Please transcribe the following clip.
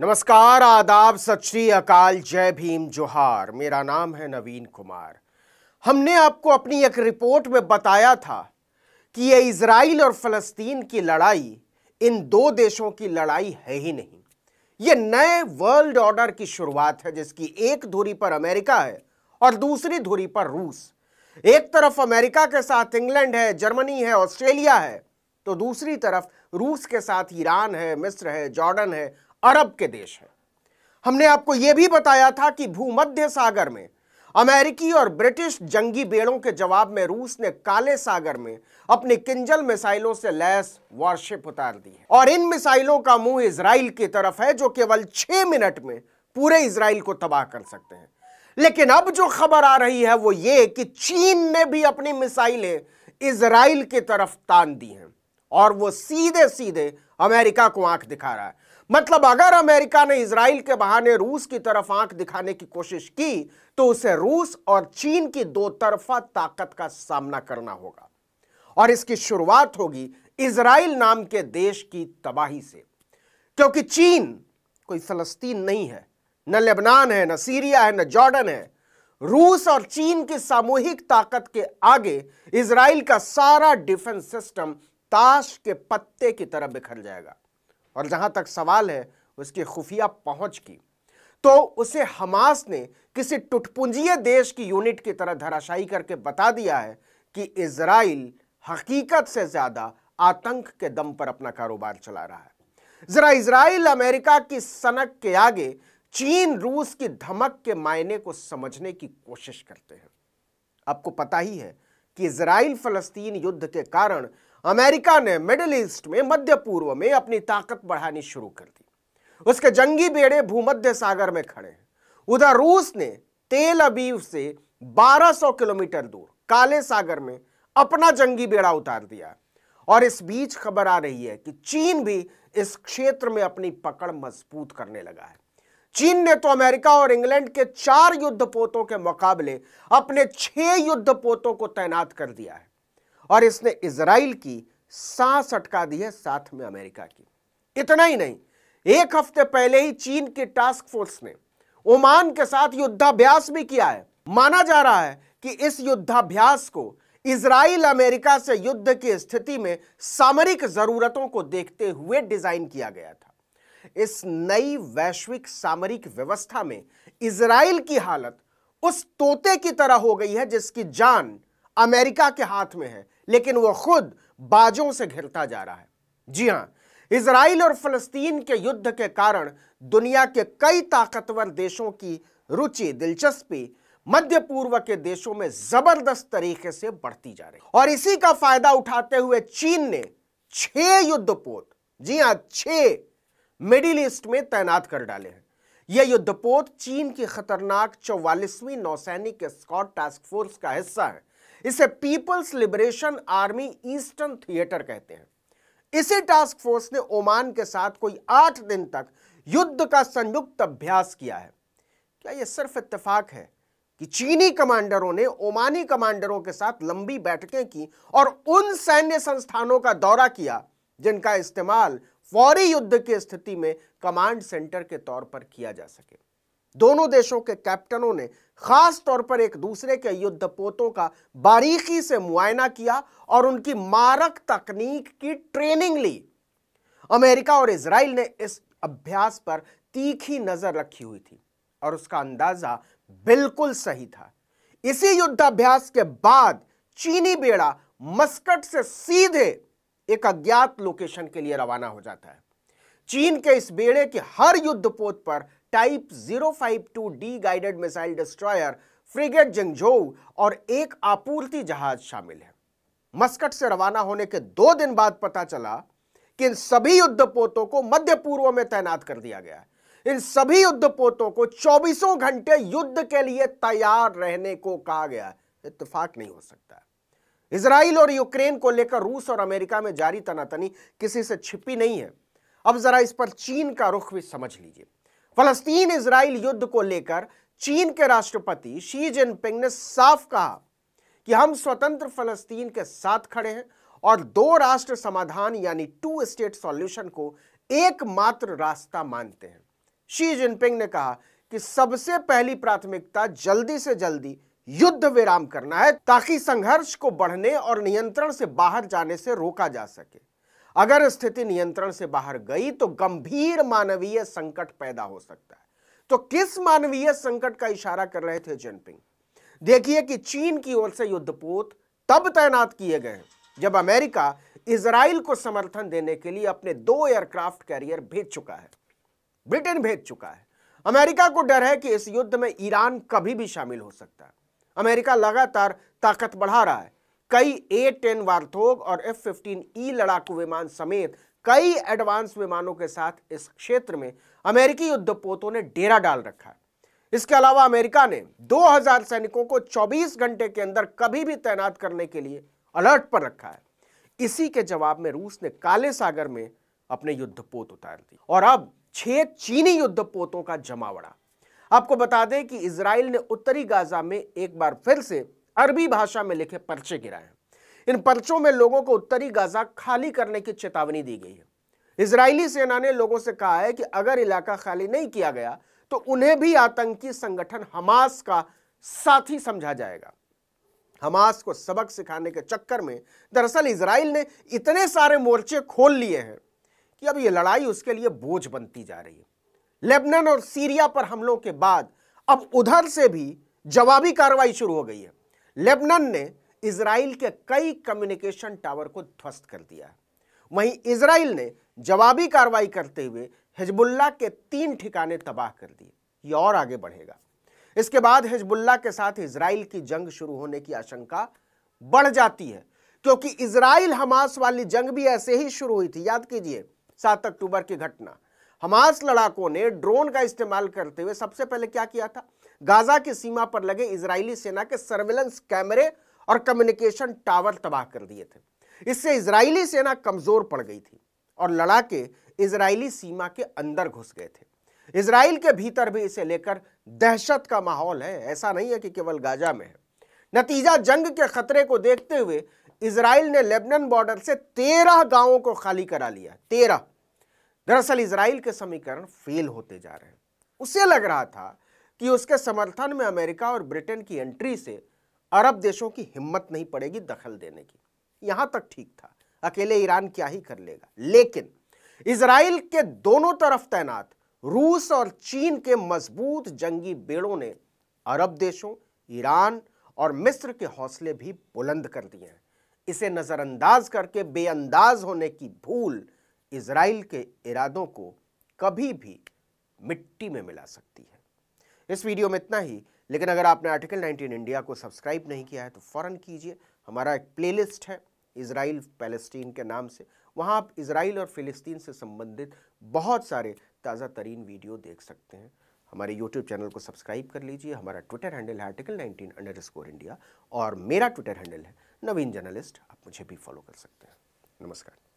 नमस्कार आदाब सत श्री अकाल जय भीम जोहार मेरा नाम है नवीन कुमार हमने आपको अपनी एक रिपोर्ट में बताया था कि यह इसराइल और फलस्तीन की लड़ाई इन दो देशों की लड़ाई है ही नहीं ये नए वर्ल्ड ऑर्डर की शुरुआत है जिसकी एक धुरी पर अमेरिका है और दूसरी धुरी पर रूस एक तरफ अमेरिका के साथ इंग्लैंड है जर्मनी है ऑस्ट्रेलिया है तो दूसरी तरफ रूस के साथ ईरान है मिस्र है जॉर्डन है अरब के देश हैं हमने आपको यह भी बताया था कि भूमध्य सागर में अमेरिकी और ब्रिटिश जंगी बेड़ों के जवाब में रूस ने काले सागर में अपने किंजल मिसाइलों से लैस वॉरशिप उतार दी है और इन मिसाइलों का मुंह इसराइल की तरफ है जो केवल छह मिनट में पूरे इसराइल को तबाह कर सकते हैं लेकिन अब जो खबर आ रही है वो ये कि चीन ने भी अपनी मिसाइलें इसराइल की तरफ तान दी हैं और वो सीधे सीधे अमेरिका को आंख दिखा रहा है मतलब अगर अमेरिका ने इसराइल के बहाने रूस की तरफ आंख दिखाने की कोशिश की तो उसे रूस और चीन की दो तरफा ताकत का सामना करना होगा और इसकी शुरुआत होगी इसराइल नाम के देश की तबाही से क्योंकि चीन कोई फलस्तीन नहीं है न लेबनान है न सीरिया है न जॉर्डन है रूस और चीन की सामूहिक ताकत के आगे इसराइल का सारा डिफेंस सिस्टम ताश के पत्ते की तरह बिखर जाएगा और जहां तक सवाल है उसकी खुफिया पहुंच की तो उसे हमास ने किसी टुटपुंजीय देश की यूनिट की तरह धराशायी करके बता दिया है कि इसराइल हकीकत से ज्यादा आतंक के दम पर अपना कारोबार चला रहा है जरा इसराइल अमेरिका की सनक के आगे चीन रूस की धमक के मायने को समझने की कोशिश करते हैं आपको पता ही है कि इसराइल फलस्तीन युद्ध के कारण अमेरिका ने मिडिल ईस्ट में मध्य पूर्व में अपनी ताकत बढ़ानी शुरू कर दी उसके जंगी बेड़े भूमध्य सागर में खड़े हैं उधर रूस ने तेल अबीव से 1200 किलोमीटर दूर काले सागर में अपना जंगी बेड़ा उतार दिया और इस बीच खबर आ रही है कि चीन भी इस क्षेत्र में अपनी पकड़ मजबूत करने लगा है चीन ने तो अमेरिका और इंग्लैंड के चार युद्ध पोतों के मुकाबले अपने छह युद्ध पोतों को तैनात कर दिया है और इसने इसराइल की सांस अटका दी है साथ में अमेरिका की इतना ही नहीं एक हफ्ते पहले ही चीन की टास्क फोर्स ने ओमान के साथ युद्धाभ्यास भी किया है माना जा रहा है कि इस युद्धाभ्यास को इसराइल अमेरिका से युद्ध की स्थिति में सामरिक जरूरतों को देखते हुए डिजाइन किया गया था इस नई वैश्विक सामरिक व्यवस्था में इसराइल की हालत उस तोते की तरह हो गई है जिसकी जान अमेरिका के हाथ में है लेकिन वह खुद बाजों से घिरता जा रहा है जी हां इसराइल और फलस्तीन के युद्ध के कारण दुनिया के कई ताकतवर देशों की रुचि दिलचस्पी मध्य पूर्व के देशों में जबरदस्त तरीके से बढ़ती जा रही और इसी का फायदा उठाते हुए चीन ने छह युद्धपोत जी हां छह मिडिल ईस्ट में तैनात कर डाले हैं यह युद्धपोत चीन की खतरनाक चौवालीसवीं नौसैनिक स्कॉट टास्क फोर्स का हिस्सा है इसे peoples liberation army eastern theatre कहते हैं इसी टास्क फोर्स ने ओमान के साथ कोई आठ दिन तक युद्ध का संयुक्त अभ्यास किया है क्या यह सिर्फ इत्तेफाक है कि चीनी कमांडरों ने ओमानी कमांडरों के साथ लंबी बैठकें की और उन सैन्य संस्थानों का दौरा किया जिनका इस्तेमाल फौरी युद्ध की स्थिति में कमांड सेंटर के तौर पर किया जा सके दोनों देशों के कैप्टनों ने खास तौर पर एक दूसरे के युद्धपोतों का बारीकी से मुआयना किया और उनकी मारक तकनीक की ट्रेनिंग ली अमेरिका और इसराइल ने इस अभ्यास पर तीखी नजर रखी हुई थी और उसका अंदाजा बिल्कुल सही था इसी युद्धाभ्यास के बाद चीनी बेड़ा मस्कट से सीधे एक अज्ञात लोकेशन के लिए रवाना हो जाता है चीन के इस बेड़े के हर युद्धपोत पर type D guided missile destroyer frigate जंगझोऊ और एक आपूर्ति जहाज शामिल है मस्कट से रवाना होने के दो दिन बाद पता चला कि इन सभी युद्धपोतों को मध्य पूर्व में तैनात कर दिया गया है इन सभी युद्धपोतों को चौबीसों घंटे युद्ध के लिए तैयार रहने को कहा गया है इतफाक नहीं हो सकता इसराइल और यूक्रेन को लेकर रूस और अमेरिका में जारी तनातनी किसी से छिपी नहीं है अब जरा इस पर चीन का रुख भी समझ लीजिए फलस्तीन इसराइल युद्ध को लेकर चीन के राष्ट्रपति शी जिनपिंग ने साफ कहा कि हम स्वतंत्र फलस्तीन के साथ खड़े हैं और दो राष्ट्र समाधान यानी टू स्टेट सॉल्यूशन को एकमात्र रास्ता मानते हैं शी जिनपिंग ने कहा कि सबसे पहली प्राथमिकता जल्दी से जल्दी युद्ध विराम करना है ताकि संघर्ष को बढ़ने और नियंत्रण से बाहर जाने से रोका जा सके अगर स्थिति नियंत्रण से बाहर गई तो गंभीर मानवीय संकट पैदा हो सकता है तो किस मानवीय संकट का इशारा कर रहे थे जिनपिंग देखिए कि चीन की ओर से युद्धपोत तब तैनात किए गए जब अमेरिका इसराइल को समर्थन देने के लिए अपने दो एयरक्राफ्ट कैरियर भेज चुका है ब्रिटेन भेज चुका है अमेरिका को डर है कि इस युद्ध में ईरान कभी भी शामिल हो सकता है अमेरिका लगातार ताकत बढ़ा रहा है कई ए टेन वार्थोग और एफ फिफ्टीन ई लड़ाकू विमान समेत कई एडवांस विमानों के साथ इस क्षेत्र में अमेरिकी युद्धपोतों ने डेरा डाल रखा है इसके अलावा अमेरिका ने 2000 सैनिकों को 24 घंटे के अंदर कभी भी तैनात करने के लिए अलर्ट पर रखा है इसी के जवाब में रूस ने काले सागर में अपने युद्धपोत उतार दिए और अब छह चीनी युद्धपोतों का जमावड़ा आपको बता दें कि इसराइल ने उत्तरी गाजा में एक बार फिर से अरबी भाषा में लिखे पर्चे गिराए हैं इन पर्चों में लोगों को उत्तरी गाजा खाली करने की चेतावनी दी गई है इसराइली सेना ने लोगों से कहा है कि अगर इलाका खाली नहीं किया गया तो उन्हें भी आतंकी संगठन हमास का साथी समझा जाएगा हमास को सबक सिखाने के चक्कर में दरअसल इसराइल ने इतने सारे मोर्चे खोल लिए हैं कि अब यह लड़ाई उसके लिए बोझ बनती जा रही है लेबनान और सीरिया पर हमलों के बाद अब उधर से भी जवाबी कार्रवाई शुरू हो गई है लेबनन ने इसराइल के कई कम्युनिकेशन टावर को ध्वस्त कर दिया वहीं इसराइल ने जवाबी कार्रवाई करते हुए हिजबुल्ला के तीन ठिकाने तबाह कर दिए ये और आगे बढ़ेगा इसके बाद हिजबुल्ला के साथ इसराइल की जंग शुरू होने की आशंका बढ़ जाती है क्योंकि इसराइल हमास वाली जंग भी ऐसे ही शुरू हुई थी याद कीजिए सात अक्टूबर की घटना हमास लड़ाकों ने ड्रोन का इस्तेमाल करते हुए सबसे पहले क्या किया था गाजा की सीमा पर लगे इजरायली सेना के सर्विलेंस कैमरे और कम्युनिकेशन टावर तबाह कर दिए थे इससे इजरायली सेना कमजोर पड़ गई थी और लड़ाके इजरायली सीमा के अंदर घुस गए थे इसराइल के भीतर भी इसे लेकर दहशत का माहौल है ऐसा नहीं है कि केवल गाजा में है नतीजा जंग के खतरे को देखते हुए इसराइल ने लेबनन बॉर्डर से तेरह गांवों को खाली करा लिया तेरह दरअसल इसराइल के समीकरण फेल होते जा रहे हैं उसे लग रहा था कि उसके समर्थन में अमेरिका और ब्रिटेन की एंट्री से अरब देशों की हिम्मत नहीं पड़ेगी दखल देने की यहां तक ठीक था अकेले ईरान क्या ही कर लेगा लेकिन इसराइल के दोनों तरफ तैनात रूस और चीन के मजबूत जंगी बेड़ों ने अरब देशों ईरान और मिस्र के हौसले भी बुलंद कर दिए हैं इसे नज़रअंदाज करके बेअंदाज होने की भूल इसराइल के इरादों को कभी भी मिट्टी में मिला सकती है इस वीडियो में इतना ही लेकिन अगर आपने आर्टिकल 19 इंडिया को सब्सक्राइब नहीं किया है तो फ़ौरन कीजिए हमारा एक प्लेलिस्ट है इसराइल पैलेस्टीन के नाम से वहाँ आप इसराइल और फ़िलिस्तीन से संबंधित बहुत सारे ताज़ा तरीन वीडियो देख सकते हैं हमारे यूट्यूब चैनल को सब्सक्राइब कर लीजिए हमारा ट्विटर हैंडल है article nineteen underscore India और मेरा ट्विटर हैंडल है नवीन जर्नलिस्ट आप मुझे भी फॉलो कर सकते हैं नमस्कार